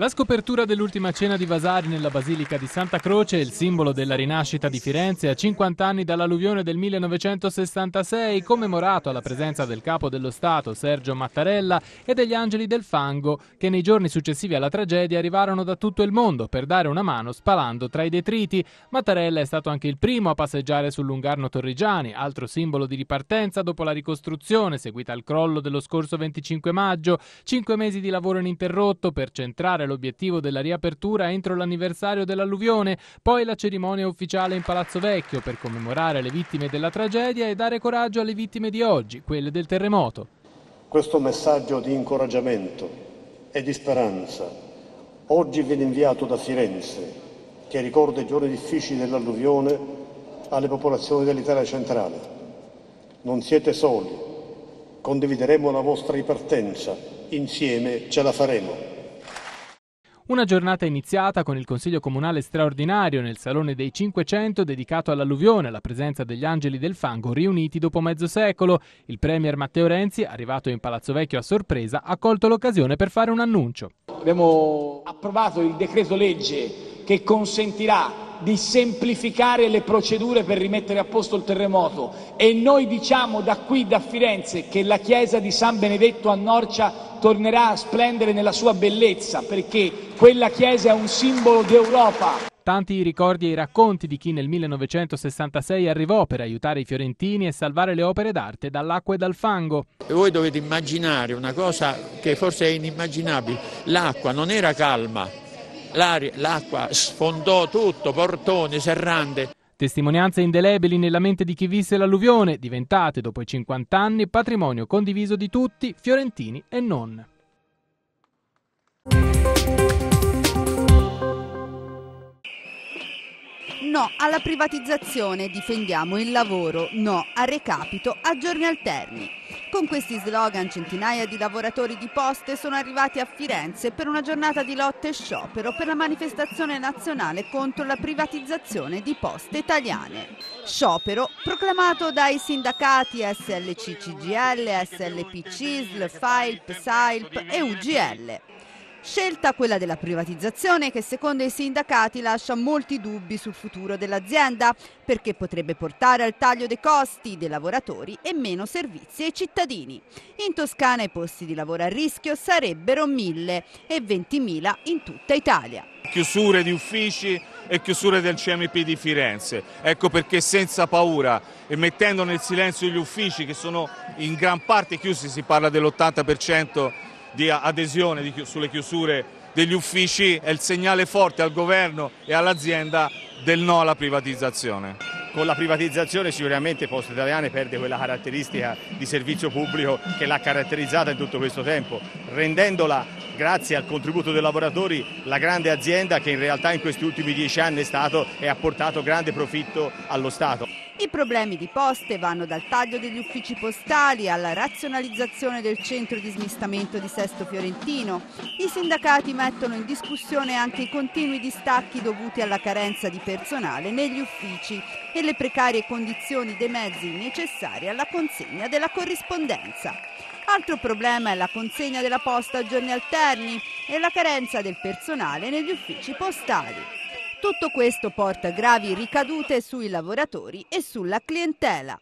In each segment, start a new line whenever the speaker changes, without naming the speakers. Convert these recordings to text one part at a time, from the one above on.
La scopertura dell'ultima cena di Vasari nella Basilica di Santa Croce, il simbolo della rinascita di Firenze a 50 anni dall'alluvione del 1966, commemorato alla presenza del capo dello Stato Sergio Mattarella e degli Angeli del Fango, che nei giorni successivi alla tragedia arrivarono da tutto il mondo per dare una mano spalando tra i detriti. Mattarella è stato anche il primo a passeggiare sul Lungarno Torrigiani, altro simbolo di ripartenza dopo la ricostruzione seguita al crollo dello scorso 25 maggio, cinque mesi di lavoro ininterrotto per centrare l'obiettivo della riapertura entro l'anniversario dell'alluvione, poi la cerimonia ufficiale in Palazzo Vecchio per commemorare le vittime della tragedia e dare coraggio alle vittime di oggi, quelle del terremoto.
Questo messaggio di incoraggiamento e di speranza oggi viene inviato da Firenze, che ricorda i giorni difficili dell'alluvione alle popolazioni dell'Italia centrale. Non siete soli, condivideremo la vostra ripartenza, insieme ce la faremo.
Una giornata iniziata con il Consiglio Comunale straordinario nel Salone dei 500 dedicato all'alluvione, alla presenza degli angeli del fango riuniti dopo mezzo secolo. Il Premier Matteo Renzi, arrivato in Palazzo Vecchio a sorpresa, ha colto l'occasione per fare un annuncio abbiamo
approvato il decreto legge che consentirà di semplificare le procedure per rimettere a posto il terremoto e noi diciamo da qui, da Firenze, che la chiesa di San Benedetto a Norcia tornerà a splendere nella sua bellezza perché
quella chiesa è un simbolo d'Europa. Tanti i ricordi e i racconti di chi nel 1966 arrivò per aiutare i fiorentini e salvare le opere d'arte dall'acqua e dal fango. E voi dovete immaginare una cosa che forse è inimmaginabile. L'acqua non era calma,
l'acqua sfondò tutto, portone, serrande.
Testimonianze indelebili nella mente di chi visse l'alluvione, diventate dopo i 50 anni patrimonio condiviso di tutti, fiorentini e non.
No alla privatizzazione, difendiamo il lavoro. No a recapito a giorni alterni. Con questi slogan centinaia di lavoratori di poste sono arrivati a Firenze per una giornata di lotte e sciopero per la manifestazione nazionale contro la privatizzazione di poste italiane. Sciopero proclamato dai sindacati SLC CGL, SLP CISL, FAILP, SAILP e UGL. Scelta quella della privatizzazione che secondo i sindacati lascia molti dubbi sul futuro dell'azienda perché potrebbe portare al taglio dei costi dei lavoratori e meno servizi ai cittadini. In Toscana i posti di lavoro a rischio sarebbero 1000 e 20.000 in tutta Italia.
Chiusure di uffici e chiusure del CMP di Firenze. Ecco perché senza paura e mettendo nel silenzio gli uffici che sono in gran parte chiusi, si parla dell'80% di adesione di, sulle chiusure degli uffici
è il segnale forte al governo e all'azienda del no alla privatizzazione con la privatizzazione sicuramente Poste Italiane perde quella caratteristica di servizio pubblico che l'ha caratterizzata in tutto questo tempo, rendendola grazie al contributo dei lavoratori, la grande azienda che in realtà in questi ultimi dieci anni è stato e ha portato grande profitto allo Stato.
I problemi di poste vanno dal taglio degli uffici postali alla razionalizzazione del centro di smistamento di Sesto Fiorentino. I sindacati mettono in discussione anche i continui distacchi dovuti alla carenza di personale negli uffici e le precarie condizioni dei mezzi necessari alla consegna della corrispondenza. Altro problema è la consegna della posta a giorni alterni e la carenza del personale negli uffici postali. Tutto questo porta gravi ricadute sui lavoratori e sulla clientela.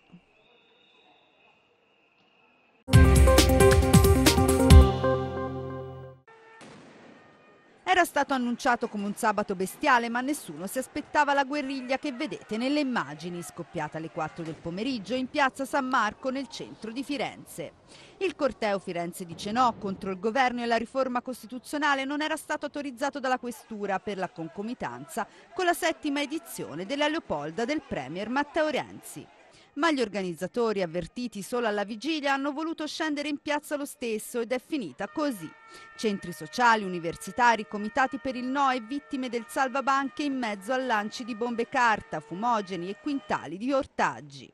Era stato annunciato come un sabato bestiale, ma nessuno si aspettava la guerriglia che vedete nelle immagini, scoppiata alle 4 del pomeriggio in piazza San Marco nel centro di Firenze. Il corteo Firenze dice no contro il governo e la riforma costituzionale non era stato autorizzato dalla questura per la concomitanza con la settima edizione della Leopolda del Premier Matteo Renzi ma gli organizzatori avvertiti solo alla vigilia hanno voluto scendere in piazza lo stesso ed è finita così. Centri sociali, universitari, comitati per il no e vittime del salvabanche in mezzo a lanci di bombe carta, fumogeni e quintali di ortaggi.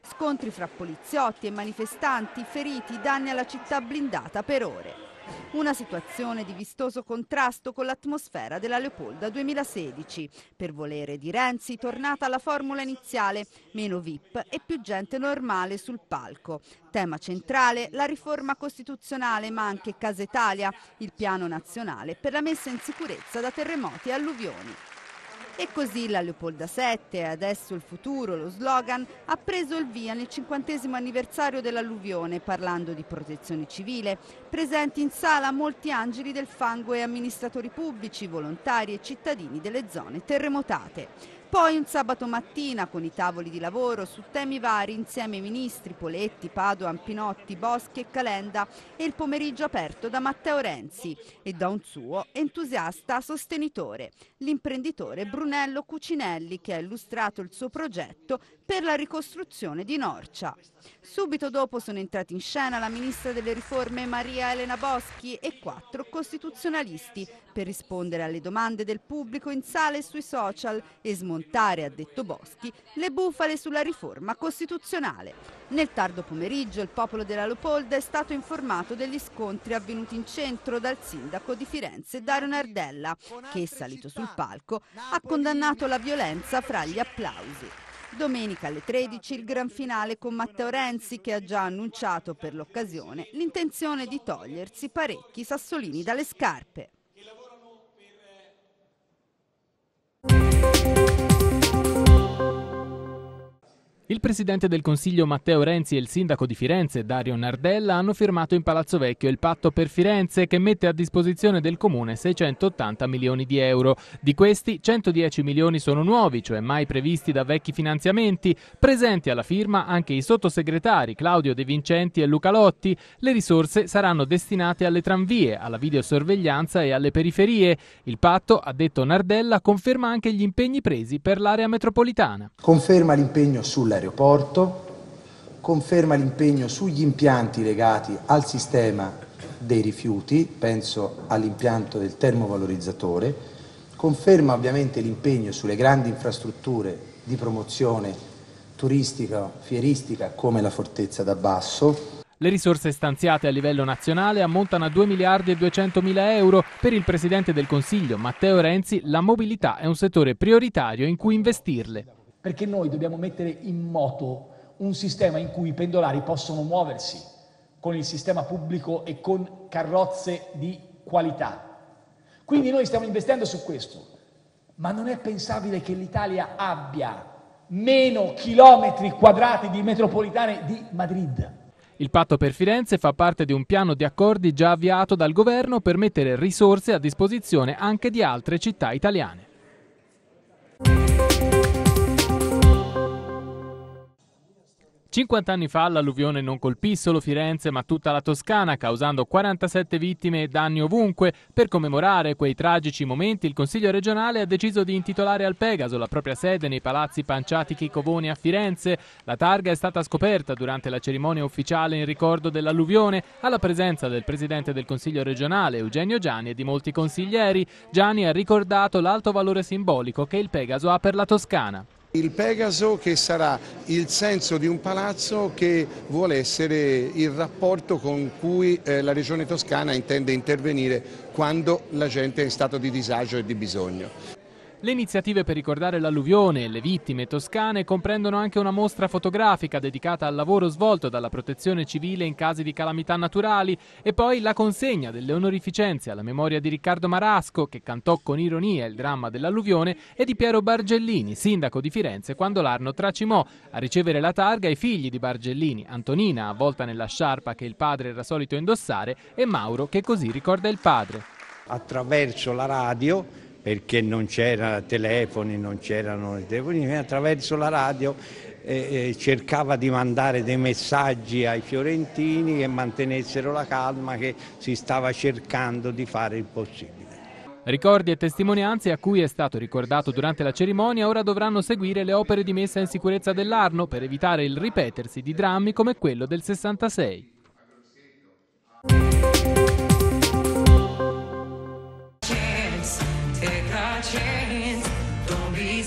Scontri fra poliziotti e manifestanti, feriti, danni alla città blindata per ore. Una situazione di vistoso contrasto con l'atmosfera della Leopolda 2016. Per volere di Renzi, tornata alla formula iniziale, meno VIP e più gente normale sul palco. Tema centrale, la riforma costituzionale, ma anche Casa Italia, il piano nazionale per la messa in sicurezza da terremoti e alluvioni. E così la Leopolda 7, adesso il futuro, lo slogan, ha preso il via nel cinquantesimo anniversario dell'alluvione parlando di protezione civile. Presenti in sala molti angeli del fango e amministratori pubblici, volontari e cittadini delle zone terremotate. Poi un sabato mattina con i tavoli di lavoro su temi vari insieme ai ministri Poletti, Padoan, Pinotti, Boschi e Calenda e il pomeriggio aperto da Matteo Renzi e da un suo entusiasta sostenitore, l'imprenditore Brunello Cucinelli che ha illustrato il suo progetto per la ricostruzione di Norcia. Subito dopo sono entrati in scena la ministra delle riforme Maria Elena Boschi e quattro costituzionalisti per rispondere alle domande del pubblico in sale e sui social e smontare, ha detto Boschi, le bufale sulla riforma costituzionale. Nel tardo pomeriggio il popolo della Lopolda è stato informato degli scontri avvenuti in centro dal sindaco di Firenze Dario Nardella, che, salito sul palco, ha condannato la violenza fra gli applausi. Domenica alle 13 il gran finale con Matteo Renzi che ha già annunciato per l'occasione l'intenzione di togliersi parecchi sassolini dalle scarpe.
Il presidente del Consiglio Matteo Renzi e il sindaco di Firenze Dario Nardella hanno firmato in Palazzo Vecchio il patto per Firenze che mette a disposizione del comune 680 milioni di euro. Di questi 110 milioni sono nuovi, cioè mai previsti da vecchi finanziamenti. Presenti alla firma anche i sottosegretari Claudio De Vincenti e Luca Lotti. Le risorse saranno destinate alle tranvie, alla videosorveglianza e alle periferie. Il patto, ha detto Nardella, conferma anche gli impegni presi per l'area metropolitana.
Conferma l'impegno sulla aeroporto, conferma l'impegno sugli impianti legati al sistema dei rifiuti, penso all'impianto del termovalorizzatore, conferma ovviamente l'impegno sulle grandi infrastrutture di promozione turistica, fieristica come la fortezza da basso,
le risorse stanziate a livello nazionale ammontano a 2 miliardi e 200 mila euro. Per il Presidente del Consiglio, Matteo Renzi, la mobilità è un settore prioritario in cui investirle
perché noi dobbiamo mettere in moto un sistema in cui i pendolari possono muoversi con il sistema pubblico e con carrozze di qualità. Quindi noi stiamo investendo su questo, ma non è pensabile che l'Italia abbia meno chilometri quadrati di metropolitane di Madrid.
Il patto per Firenze fa parte di un piano di accordi già avviato dal governo per mettere risorse a disposizione anche di altre città italiane. 50 anni fa l'alluvione non colpì solo Firenze ma tutta la Toscana, causando 47 vittime e danni ovunque. Per commemorare quei tragici momenti il Consiglio regionale ha deciso di intitolare al Pegaso la propria sede nei palazzi Panciatichi Covoni a Firenze. La targa è stata scoperta durante la cerimonia ufficiale in ricordo dell'alluvione alla presenza del Presidente del Consiglio regionale Eugenio Gianni e di molti consiglieri. Gianni ha ricordato l'alto valore simbolico che il Pegaso ha per la Toscana. Il
Pegaso che sarà il senso di un palazzo che vuole essere il rapporto con cui eh, la Regione Toscana intende intervenire quando la gente è in stato di disagio e di bisogno.
Le iniziative per ricordare l'alluvione e le vittime toscane comprendono anche una mostra fotografica dedicata al lavoro svolto dalla protezione civile in casi di calamità naturali e poi la consegna delle onorificenze alla memoria di Riccardo Marasco che cantò con ironia il dramma dell'alluvione e di Piero Bargellini, sindaco di Firenze quando l'Arno tracimò. A ricevere la targa i figli di Bargellini, Antonina avvolta nella sciarpa che il padre era solito indossare e Mauro che così ricorda il padre. Attraverso la
radio perché non c'erano telefoni, non c'erano telefoni, attraverso la radio eh, eh, cercava di mandare dei messaggi ai fiorentini che mantenessero la calma che si stava cercando di fare il possibile.
Ricordi e testimonianze a cui è stato ricordato durante la cerimonia ora dovranno seguire le opere di messa in sicurezza dell'Arno per evitare il ripetersi di drammi come quello del 66.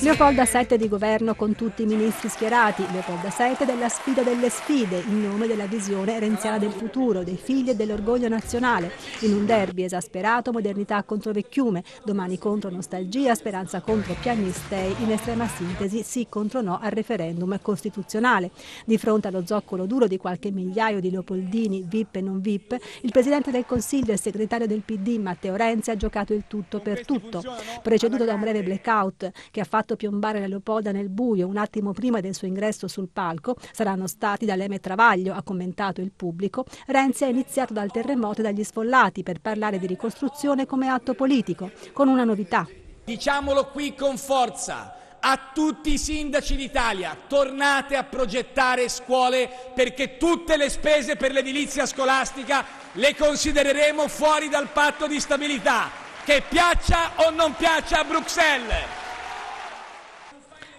Leopolda VII di governo con tutti i ministri schierati, Leopolda VII della sfida delle sfide, in nome della visione renziana del futuro, dei figli e dell'orgoglio nazionale, in un derby esasperato, modernità contro vecchiume, domani contro nostalgia, speranza contro piagnistei, in estrema sintesi sì contro no al referendum costituzionale. Di fronte allo zoccolo duro di qualche migliaio di leopoldini, VIP e non VIP, il Presidente del Consiglio e segretario del PD Matteo Renzi ha giocato il tutto per tutto, preceduto da un breve blackout che ha fatto fatto piombare la Leopolda nel buio un attimo prima del suo ingresso sul palco saranno stati da Leme Travaglio, ha commentato il pubblico, Renzi ha iniziato dal terremoto e dagli sfollati per parlare di ricostruzione come atto politico, con una novità.
Diciamolo qui con forza a tutti i sindaci d'Italia, tornate a progettare scuole perché tutte le spese per l'edilizia scolastica le considereremo fuori dal patto di stabilità, che piaccia o non piaccia a Bruxelles.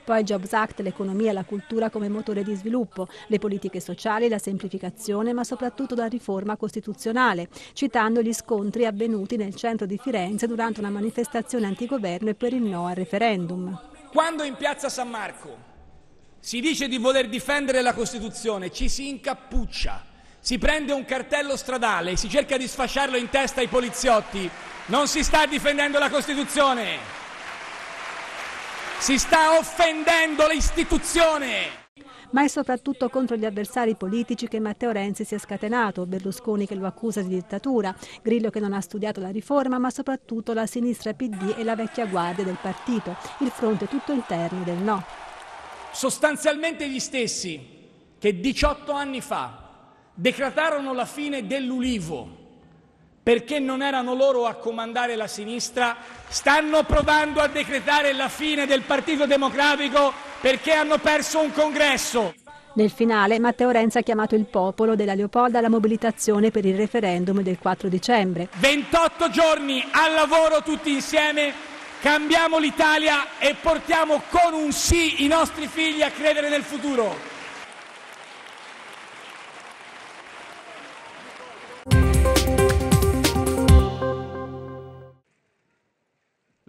Poi Jobs Act, l'economia e la cultura come motore di sviluppo, le politiche sociali, la semplificazione, ma soprattutto la riforma costituzionale, citando gli scontri avvenuti nel centro di Firenze durante una manifestazione antigoverno e per il no al referendum.
Quando in piazza San Marco si dice di voler difendere la Costituzione, ci si incappuccia, si prende un cartello stradale, si cerca di sfasciarlo in testa ai poliziotti, non si sta difendendo la Costituzione si sta offendendo l'istituzione
ma è soprattutto contro gli avversari politici che Matteo Renzi si è scatenato, Berlusconi che lo accusa di dittatura, Grillo che non ha studiato la riforma, ma soprattutto la sinistra PD e la vecchia guardia del partito, il fronte tutto interno del no.
Sostanzialmente gli stessi che 18 anni fa decretarono la fine dell'Ulivo perché non erano loro a comandare la sinistra, stanno provando a decretare la fine del Partito Democratico perché hanno perso un congresso.
Nel finale Matteo Renzi ha chiamato il popolo della Leopolda alla mobilitazione per il referendum del 4 dicembre.
28 giorni al lavoro tutti insieme, cambiamo l'Italia e portiamo con un sì i nostri figli a credere nel futuro.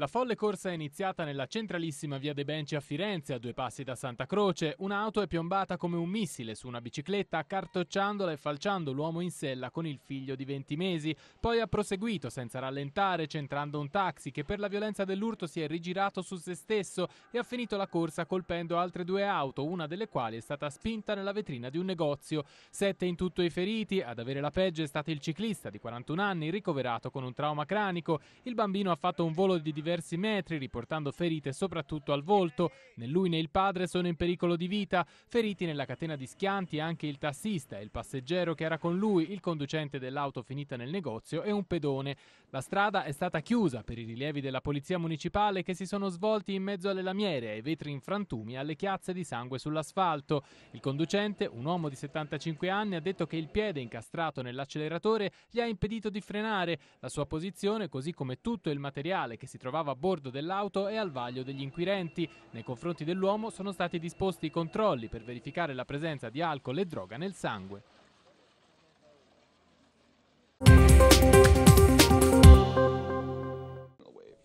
La folle corsa è iniziata nella centralissima via De Benci a Firenze, a due passi da Santa Croce. Un'auto è piombata come un missile su una bicicletta, accartocciandola e falciando l'uomo in sella con il figlio di 20 mesi. Poi ha proseguito senza rallentare, centrando un taxi che per la violenza dell'urto si è rigirato su se stesso e ha finito la corsa colpendo altre due auto, una delle quali è stata spinta nella vetrina di un negozio. Sette in tutto i feriti, ad avere la peggio è stato il ciclista di 41 anni, ricoverato con un trauma cranico. Il bambino ha fatto un volo di diversi diversi metri, riportando ferite soprattutto al volto. Né lui né il padre sono in pericolo di vita. Feriti nella catena di schianti anche il tassista e il passeggero che era con lui, il conducente dell'auto finita nel negozio e un pedone. La strada è stata chiusa per i rilievi della polizia municipale che si sono svolti in mezzo alle lamiere, ai vetri in frantumi alle chiazze di sangue sull'asfalto. Il conducente, un uomo di 75 anni, ha detto che il piede incastrato nell'acceleratore gli ha impedito di frenare. La sua posizione, così come tutto il materiale che si trovava trovava a bordo dell'auto e al vaglio degli inquirenti. Nei confronti dell'uomo sono stati disposti i controlli per verificare la presenza di alcol e droga nel sangue.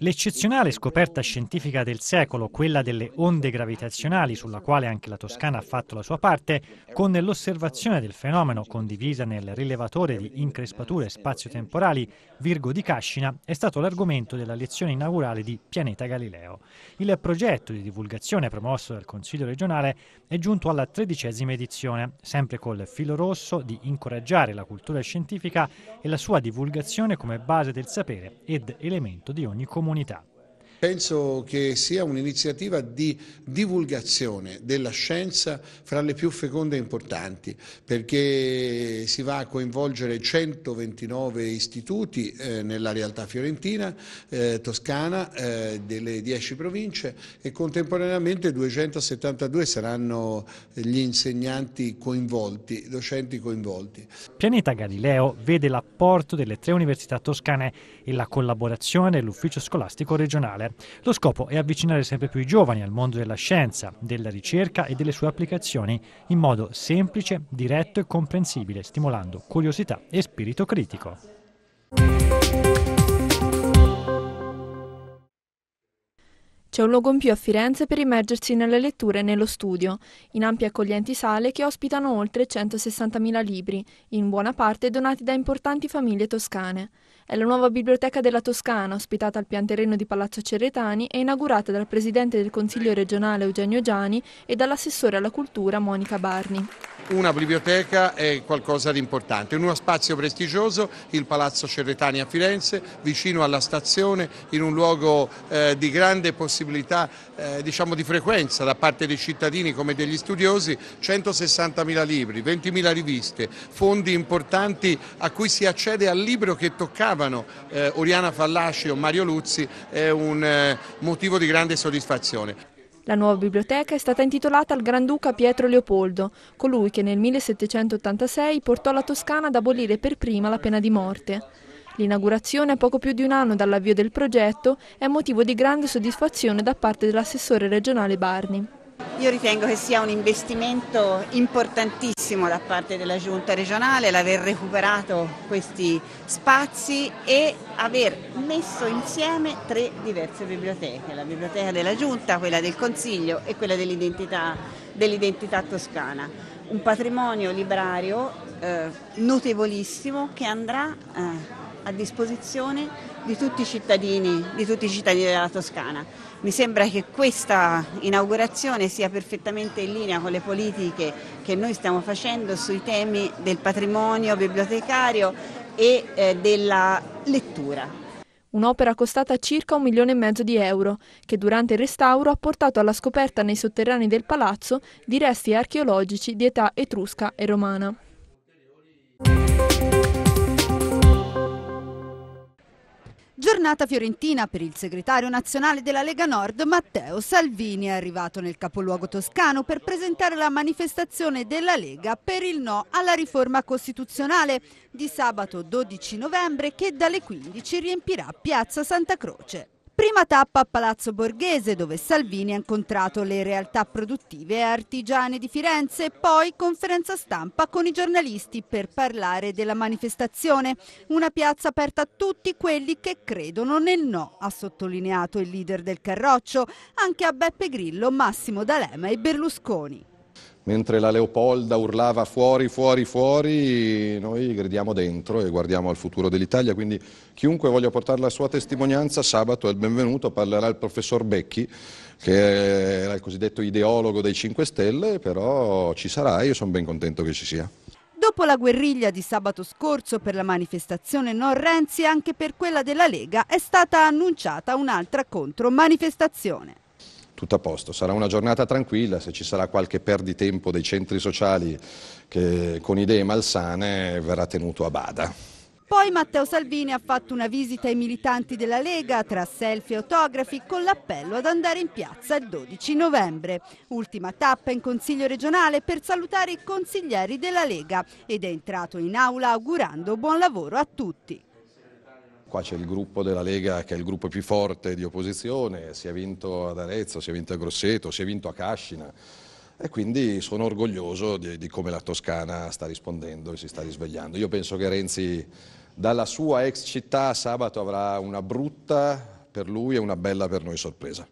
L'eccezionale scoperta scientifica del secolo, quella delle onde gravitazionali, sulla quale anche la Toscana ha fatto la sua parte, con l'osservazione del fenomeno condivisa nel rilevatore di increspature spazio-temporali Virgo di Cascina, è stato l'argomento della lezione inaugurale di Pianeta Galileo. Il progetto di divulgazione promosso dal Consiglio regionale è giunto alla tredicesima edizione, sempre col filo rosso di incoraggiare la cultura scientifica e la sua divulgazione come base del sapere ed elemento di ogni comunità comunità.
Penso che sia un'iniziativa di divulgazione della scienza fra le più feconde e importanti, perché si va a coinvolgere 129 istituti eh, nella realtà fiorentina, eh, toscana, eh, delle 10 province e contemporaneamente 272 saranno gli insegnanti coinvolti, docenti coinvolti.
Pianeta Galileo vede l'apporto delle tre università toscane e la collaborazione dell'Ufficio Scolastico Regionale. Lo scopo è avvicinare sempre più i giovani al mondo della scienza, della ricerca e delle sue applicazioni in modo semplice, diretto e comprensibile, stimolando curiosità e spirito critico.
C'è un luogo in più a Firenze per immergersi nelle letture e nello studio, in ampie accoglienti sale che ospitano oltre 160.000 libri, in buona parte donati da importanti famiglie toscane. È la nuova biblioteca della Toscana, ospitata al pian terreno di Palazzo Cerretani e inaugurata dal presidente del Consiglio regionale Eugenio Giani e dall'assessore alla cultura Monica Barni
una biblioteca è qualcosa di importante. In uno spazio prestigioso, il Palazzo Cerretani a Firenze, vicino alla stazione, in un luogo eh, di grande possibilità eh, diciamo di frequenza da parte dei cittadini come degli studiosi, 160.000 libri, 20.000 riviste, fondi importanti a cui si accede al libro che toccavano eh, Oriana Fallasci o Mario Luzzi, è un eh, motivo di grande soddisfazione.
La nuova biblioteca è stata intitolata al Granduca Pietro Leopoldo, colui che nel 1786 portò la Toscana ad abolire per prima la pena di morte. L'inaugurazione, a poco più di un anno dall'avvio del progetto, è motivo di grande soddisfazione da parte dell'assessore regionale Barni.
Io ritengo che sia un investimento importantissimo da parte della Giunta regionale l'aver recuperato questi spazi e aver messo insieme tre diverse biblioteche, la biblioteca della Giunta, quella del Consiglio e quella dell'identità, dell'identità toscana. Un patrimonio librario eh, notevolissimo che andrà eh, a disposizione di tutti i cittadini, di tutti i cittadini della Toscana. Mi sembra che questa inaugurazione sia perfettamente in linea con le politiche che noi stiamo facendo sui temi del patrimonio bibliotecario e eh, della lettura.
Un'opera costata circa un milione e mezzo di euro, che durante il restauro ha portato alla scoperta nei sotterranei del palazzo di resti archeologici di età etrusca e romana. Giornata fiorentina per il segretario
nazionale della Lega Nord Matteo Salvini è arrivato nel capoluogo toscano per presentare la manifestazione della Lega per il no alla riforma costituzionale di sabato 12 novembre che dalle 15 riempirà Piazza Santa Croce. Prima tappa a Palazzo Borghese dove Salvini ha incontrato le realtà produttive e artigiane di Firenze poi conferenza stampa con i giornalisti per parlare della manifestazione. Una piazza aperta a tutti quelli che credono nel no, ha sottolineato il leader del Carroccio, anche a Beppe Grillo, Massimo D'Alema e Berlusconi
mentre la Leopolda urlava fuori, fuori, fuori, noi gridiamo dentro e guardiamo al futuro dell'Italia, quindi chiunque voglia portare la sua testimonianza sabato è il benvenuto, parlerà il professor Becchi che era il cosiddetto ideologo dei 5 Stelle, però ci sarà e io sono ben contento che ci sia.
Dopo la guerriglia di sabato scorso per la manifestazione non Renzi, anche per quella della Lega è stata annunciata un'altra contro manifestazione
tutto a posto. Sarà una giornata tranquilla, se ci sarà qualche perditempo dei centri sociali che con idee malsane verrà tenuto a bada.
Poi Matteo Salvini ha fatto una visita ai militanti della Lega tra selfie e autografi con l'appello ad andare in piazza il 12 novembre. Ultima tappa in Consiglio regionale per salutare i consiglieri della Lega ed è entrato in aula augurando buon lavoro a tutti.
Qua c'è il gruppo della Lega che è il gruppo più forte di opposizione, si è vinto ad Arezzo, si è vinto a Grosseto, si è vinto a Cascina e quindi sono orgoglioso di, di come la Toscana sta rispondendo e si sta risvegliando. Io penso che Renzi dalla sua ex città sabato avrà una brutta per lui e una bella per noi sorpresa.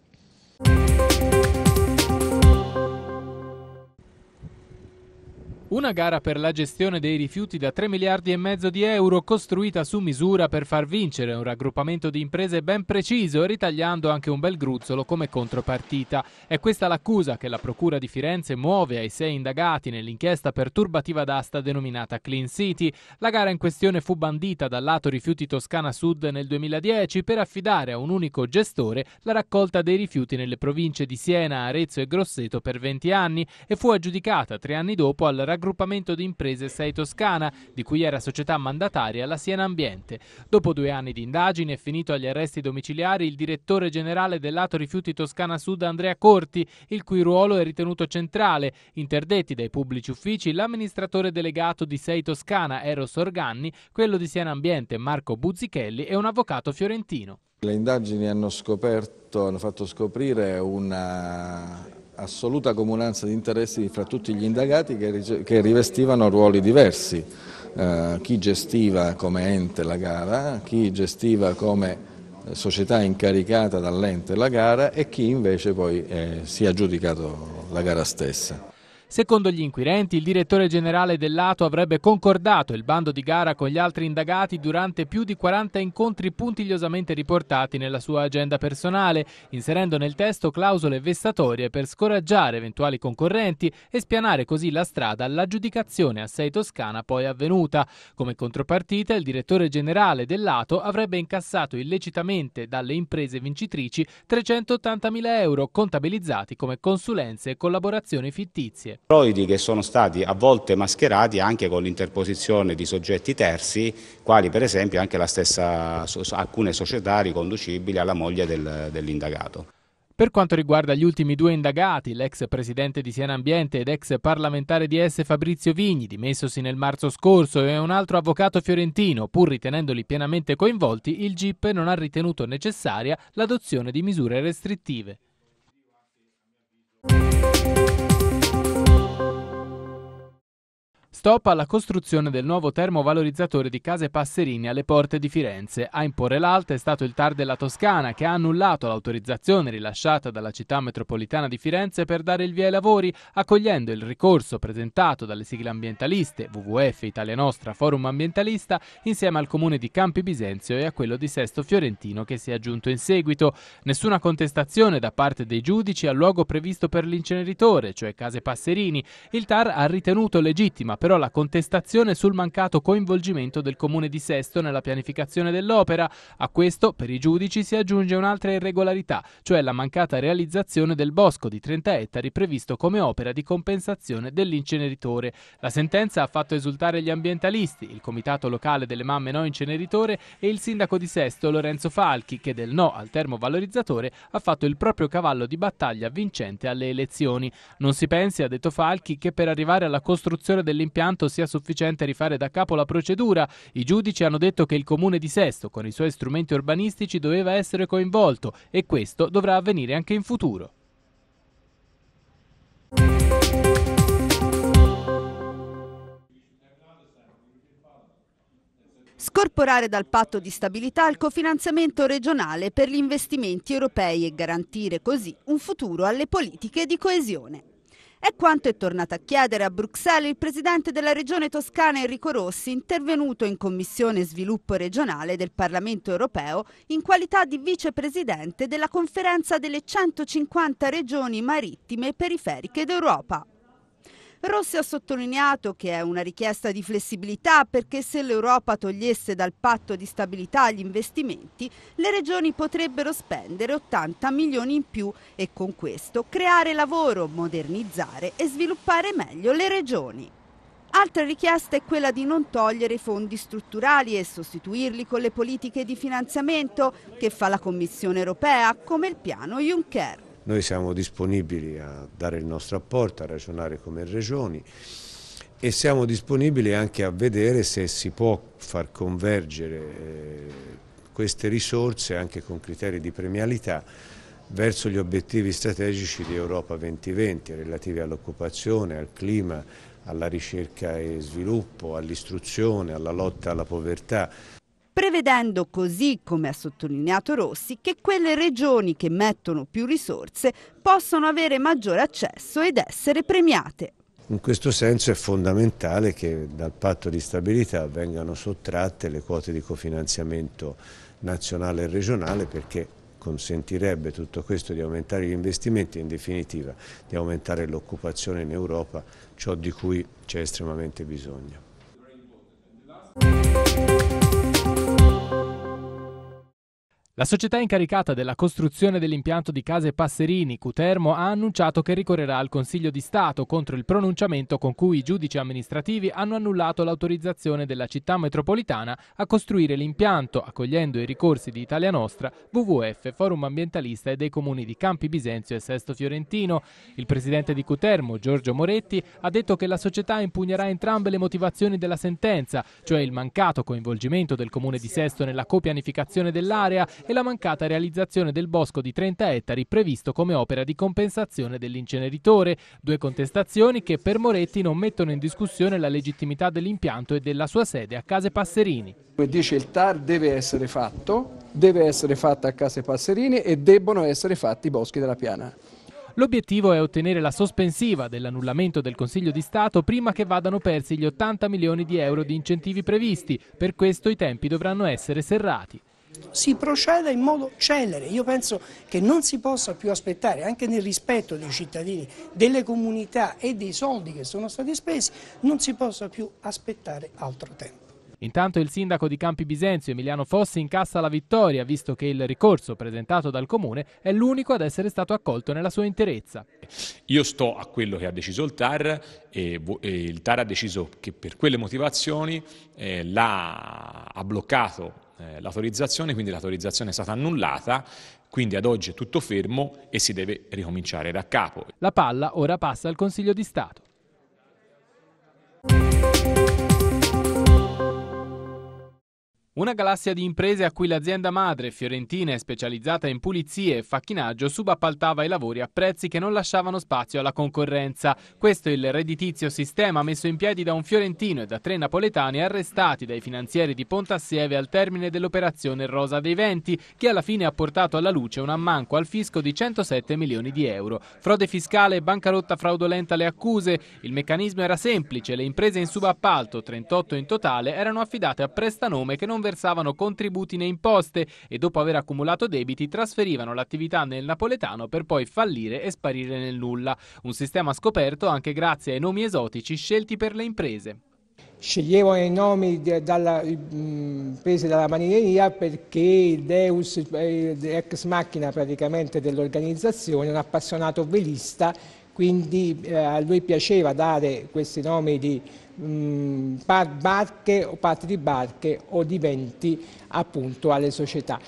Una gara per la gestione dei rifiuti da 3 miliardi e mezzo di euro costruita su misura per far vincere un raggruppamento di imprese ben preciso ritagliando anche un bel gruzzolo come contropartita. È questa l'accusa che la Procura di Firenze muove ai sei indagati nell'inchiesta perturbativa d'asta denominata Clean City. La gara in questione fu bandita dal lato rifiuti Toscana Sud nel 2010 per affidare a un unico gestore la raccolta dei rifiuti nelle province di Siena, Arezzo e Grosseto per 20 anni e fu aggiudicata tre anni dopo al raggruppamento raggruppamento di imprese 6 Toscana, di cui era società mandataria la Siena Ambiente. Dopo due anni di indagine e finito agli arresti domiciliari il direttore generale del lato Rifiuti Toscana Sud Andrea Corti, il cui ruolo è ritenuto centrale, interdetti dai pubblici uffici l'amministratore delegato di 6 Toscana Eros Organi, quello di Siena Ambiente Marco Buzzichelli e un avvocato fiorentino.
Le indagini hanno scoperto, hanno fatto scoprire una assoluta comunanza di interessi fra tutti gli indagati che, rivestivano ruoli diversi, eh, chi gestiva come ente la gara, chi gestiva come eh, società incaricata dall'ente la gara e chi invece poi eh, si è aggiudicato la gara stessa.
Secondo gli inquirenti, il direttore generale dell'Ato avrebbe concordato il bando di gara con gli altri indagati durante più di 40 incontri puntigliosamente riportati nella sua agenda personale, inserendo nel testo clausole vessatorie per scoraggiare eventuali concorrenti e spianare così la strada all'aggiudicazione a Sei Toscana poi avvenuta. Come contropartita, il direttore generale dell'Ato avrebbe incassato illecitamente dalle imprese vincitrici 380.000 euro contabilizzati come consulenze e collaborazioni fittizie.
Proidi che sono stati a volte mascherati anche con l'interposizione di soggetti terzi, quali per esempio anche stessa, alcune società riconducibili alla moglie del, dell'indagato.
Per quanto riguarda gli ultimi due indagati, l'ex presidente di Siena Ambiente ed ex parlamentare di S Fabrizio Vigni, dimessosi nel marzo scorso, e un altro avvocato fiorentino, pur ritenendoli pienamente coinvolti, il GIP non ha ritenuto necessaria l'adozione di misure restrittive. Stop alla costruzione del nuovo termovalorizzatore di case passerini alle porte di Firenze. A imporre l'alta è stato il TAR della Toscana che ha annullato l'autorizzazione rilasciata dalla città metropolitana di Firenze per dare il via ai lavori, accogliendo il ricorso presentato dalle sigle ambientaliste WWF Italia Nostra Forum Ambientalista insieme al comune di Campi Bisenzio e a quello di Sesto Fiorentino che si è aggiunto in seguito. Nessuna contestazione da parte dei giudici al luogo previsto per l'inceneritore, cioè case passerini. Il TAR ha ritenuto legittima però però la contestazione sul mancato coinvolgimento del comune di Sesto nella pianificazione dell'opera. A questo, per i giudici, si aggiunge un'altra irregolarità, cioè la mancata realizzazione del bosco di 30 ettari previsto come opera di compensazione dell'inceneritore. La sentenza ha fatto esultare gli ambientalisti, il comitato locale delle mamme no inceneritore e il sindaco di Sesto Lorenzo Falchi, che del no al termovalorizzatore ha fatto il proprio cavallo di battaglia vincente alle elezioni. Non si pensi, ha detto Falchi, che per arrivare alla costruzione dell'impianto impianto sia sufficiente rifare da capo la procedura. I giudici hanno detto che il comune di Sesto, con i suoi strumenti urbanistici, doveva essere coinvolto e questo dovrà avvenire anche in futuro.
Scorporare dal patto di stabilità il cofinanziamento regionale per gli investimenti europei e garantire così un futuro alle politiche di coesione. È quanto è tornato a chiedere a Bruxelles il presidente della regione toscana Enrico Rossi, intervenuto in Commissione Sviluppo Regionale del Parlamento Europeo in qualità di vicepresidente della conferenza delle 150 regioni marittime e periferiche d'Europa. Rossi ha sottolineato che è una richiesta di flessibilità perché se l'Europa togliesse dal patto di stabilità gli investimenti, le regioni potrebbero spendere 80 milioni in più e con questo creare lavoro, modernizzare e sviluppare meglio le regioni. Altra richiesta è quella di non togliere i fondi strutturali e sostituirli con le politiche di finanziamento che fa la Commissione europea come il piano Juncker.
Noi siamo disponibili a dare il nostro apporto, a ragionare come regioni e siamo disponibili anche a vedere se si può far convergere eh, queste risorse anche con criteri di premialità verso gli obiettivi strategici di Europa 2020 relativi all'occupazione, al clima, alla ricerca e sviluppo, all'istruzione, alla lotta alla povertà
prevedendo così, come ha sottolineato Rossi, che quelle regioni che mettono più risorse possono avere maggiore accesso ed essere premiate.
In questo senso è fondamentale che dal patto di stabilità vengano sottratte le quote di cofinanziamento nazionale e regionale perché consentirebbe tutto questo di aumentare gli investimenti e in definitiva di aumentare l'occupazione in Europa, ciò di cui c'è estremamente bisogno.
La società incaricata della costruzione dell'impianto di case Passerini, Cutermo, ha annunciato che ricorrerà al Consiglio di Stato contro il pronunciamento con cui i giudici amministrativi hanno annullato l'autorizzazione della città metropolitana a costruire l'impianto, accogliendo i ricorsi di Italia Nostra, WWF, Forum Ambientalista e dei comuni di Campi Bisenzio e Sesto Fiorentino. Il presidente di Cutermo, Giorgio Moretti, ha detto che la società impugnerà entrambe le motivazioni della sentenza, cioè il mancato coinvolgimento del comune di Sesto nella copianificazione dell'area e la mancata realizzazione del bosco di 30 ettari previsto come opera di compensazione dell'inceneritore, due contestazioni che per Moretti non mettono in discussione la legittimità dell'impianto e della sua sede a Case Passerini.
Come dice il TAR deve essere fatto, deve essere fatto a Case Passerini e debbono essere fatti i boschi della piana.
L'obiettivo è ottenere la sospensiva dell'annullamento del Consiglio di Stato prima che vadano persi gli 80 milioni di euro di incentivi previsti. Per questo i tempi dovranno essere serrati
si proceda in modo celere. Io penso che non si possa più aspettare, anche nel rispetto dei cittadini, delle comunità e dei soldi che sono stati spesi, non si possa più aspettare altro tempo.
Intanto il sindaco di Campi Bisenzio, Emiliano Fossi, incassa la vittoria, visto che il ricorso presentato dal comune è l'unico ad essere stato accolto nella sua interezza.
Io sto a quello che ha deciso il TAR e, il TAR ha deciso che per quelle motivazioni eh, ha bloccato eh, l'autorizzazione, quindi l'autorizzazione è stata annullata, quindi ad oggi è tutto fermo e si deve ricominciare da capo.
La palla ora passa al Consiglio di Stato. Una galassia di imprese a cui l'azienda madre, fiorentina specializzata in pulizie e facchinaggio, subappaltava i lavori a prezzi che non lasciavano spazio alla concorrenza. Questo è il redditizio sistema messo in piedi da un fiorentino e da tre napoletani arrestati dai finanzieri di Pontassieve al termine dell'operazione Rosa dei Venti, che alla fine ha portato alla luce un ammanco al fisco di 107 milioni di euro. Frode fiscale e bancarotta fraudolenta le accuse. Il meccanismo era semplice, le imprese in subappalto, 38 in totale, erano affidate a prestanome che non versavano contributi né imposte e dopo aver accumulato debiti trasferivano l'attività nel napoletano per poi fallire e sparire nel nulla. Un sistema scoperto anche grazie ai nomi esotici scelti per le imprese.
Sceglievo i nomi dalla, mm, presi dalla marineria perché il Deus ex macchina praticamente dell'organizzazione, un appassionato velista, quindi eh, a lui piaceva dare questi nomi di mh, mm, barche o parti di barche o di venti appunto alle società.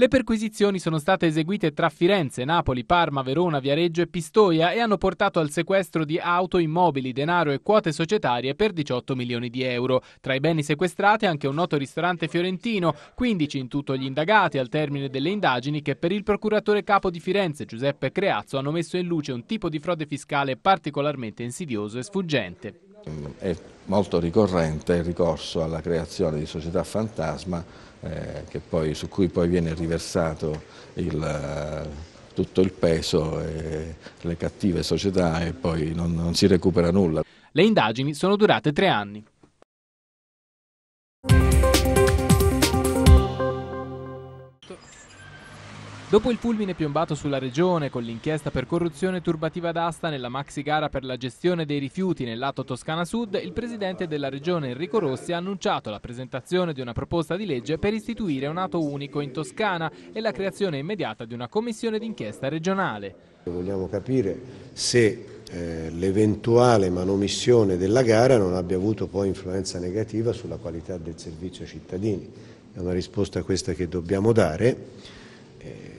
Le perquisizioni sono state eseguite tra Firenze, Napoli, Parma, Verona, Viareggio e Pistoia e hanno portato al sequestro di auto, immobili, denaro e quote societarie per 18 milioni di euro. Tra i beni sequestrati anche un noto ristorante fiorentino, 15 in tutto gli indagati al termine delle indagini che per il procuratore capo di Firenze Giuseppe Creazzo hanno messo in luce un tipo di frode fiscale particolarmente insidioso e sfuggente.
Mm, è molto ricorrente il ricorso alla creazione di società fantasma eh, poi, su cui poi viene riversato il, eh, tutto il peso e le cattive società e poi non, non si recupera nulla.
Le indagini sono durate tre anni. Dopo il fulmine piombato sulla regione con l'inchiesta per corruzione turbativa d'asta nella maxi gara per la gestione dei rifiuti nel lato Toscana Sud, il presidente della regione Enrico Rossi ha annunciato la presentazione di una proposta di legge per istituire un atto unico in Toscana e la creazione immediata di una commissione d'inchiesta regionale.
Vogliamo capire se eh, l'eventuale manomissione della gara non abbia avuto poi influenza negativa sulla qualità del servizio ai cittadini. È una risposta questa che dobbiamo dare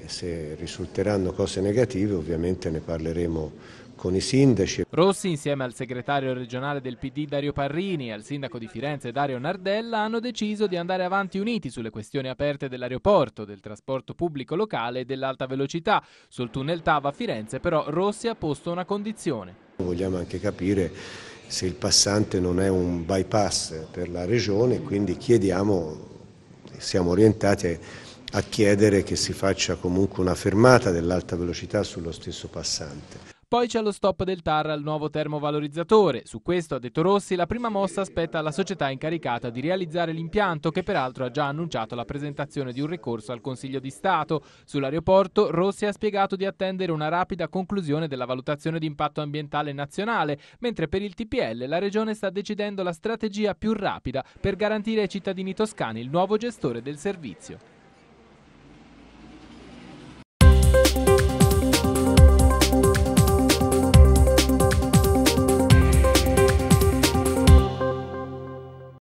se risulteranno cose negative ovviamente ne parleremo con i sindaci.
Rossi insieme al segretario regionale del PD Dario Parrini e al sindaco di Firenze Dario Nardella hanno deciso di andare avanti uniti sulle questioni aperte dell'aeroporto, del trasporto pubblico locale e dell'alta velocità. Sul tunnel TAV a Firenze però Rossi ha posto una condizione.
Vogliamo anche capire se il passante non è un bypass per la regione, quindi chiediamo, siamo orientati a a chiedere che si faccia comunque una fermata dell'alta velocità sullo stesso passante.
Poi c'è lo stop del TAR al nuovo termovalorizzatore. Su questo, ha detto Rossi, la prima mossa aspetta alla società incaricata di realizzare l'impianto che peraltro ha già annunciato la presentazione di un ricorso al Consiglio di Stato. Sull'aeroporto Rossi ha spiegato di attendere una rapida conclusione della valutazione di impatto ambientale nazionale, mentre per il TPL la Regione sta decidendo la strategia più rapida per garantire ai cittadini toscani il nuovo gestore del servizio.